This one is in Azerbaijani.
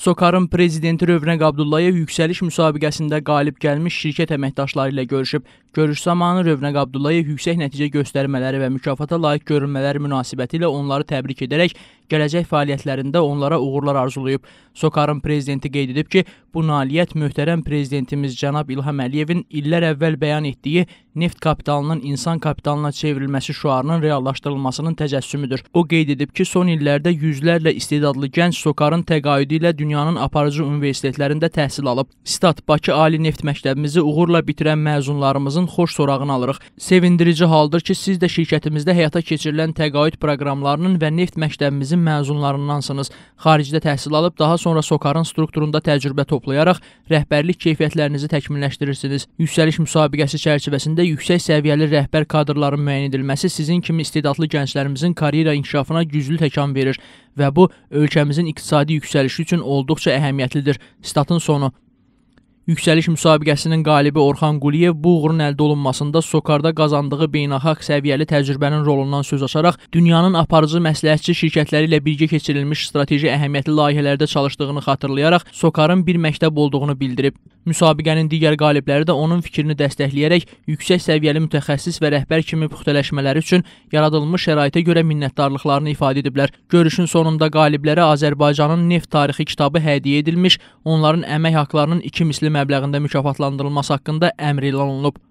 Sokarın prezidenti Rövnəq Abdullayev yüksəliş müsabiqəsində qalib gəlmiş şirkət əməkdaşları ilə görüşüb. Görüş zamanı Rövnəq Abdullayev yüksək nəticə göstərmələri və mükafata layiq görülmələri münasibətilə onları təbrik edərək gələcək fəaliyyətlərində onlara uğurlar arzulayıb. Sokarın prezidenti qeyd edib ki, bu nailiyyət möhtərəm prezidentimiz cənab İlham Əliyevin illər əvvəl bəyan etdiyi neft kapitalının insan kapitalına çevrilməsi şüarının reallaşdırılmasının təcəssümüdür. O qeyd edib ki, son illərdə yüzlərlə istedadlı gənc Sokarın təqaüdü ilə dünyanın aparıcı universitetlərində təhsil alıb. Stat Bakı Ali Neft Məktəbimizi uğurla bitirən məzunlarımızın xoş sorağını alırıq. Sevindirici haldır ki, siz də şirkətimizdə həyata keçirilən təqaüd proqramlarının və neft məktəbimizin elm məzunlarındansınız, xaricdə təhsil alıb daha sonra SOCAR-ın strukturunda təcrübə toplayaraq rəhbərlik keyfiyyətlərinizi təkmilləşdirirsiniz. Yüksəliş müsabiqəsi çərçivəsində yüksək səviyyəli rəhbər kadrların müəyyən edilməsi sizin kimi istedadlı gənclərimizin karyera inkişafına güclü təkan verir və bu ölkəmizin iqtisadi yüksəlişi üçün olduqca əhəmiyyətlidir. Statın sonu Yüksəliş müsabiqəsinin qalibi Orxan Quliyev bu uğurun əldə olunmasında Sokarda qazandığı beynəlxalq səviyyəli təcrübənin rolundan söz açaraq dünyanın aparıcı məsləhətçi şirkətləri ilə birgə keçirilmiş strateji əhəmiyyətli layihələrdə çalışdığını xatırlayaraq Sokarın bir məktəb olduğunu bildirib. Müsabiqənin digər qalibləri də onun fikrini dəstəkləyərək yüksək səviyyəli mütəxəssis və rəhbər kimi puxtələşmələri üçün yaradılmış şəraitə görə minnətdarlıqlarını ifadə ediblər. Görüşün sonunda qaliblərə Azərbaycanın neft tarixi kitabı hədiyyə edilmiş, onların əmək haqqlarının iki misli məbləğində mükafatlandırılması haqqında əmr elan olunub.